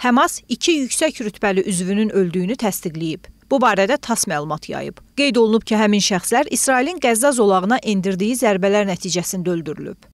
Həmas iki yüksək rütbəli üzvünün öldüyünü təsdiqləyib. Bu barədə TASS məlumat yayıb. Qeyd olunub ki, həmin şəxslər İsrailin Qəzza zolağına endirdiyi zərbələr nəticəsində öldürülüb.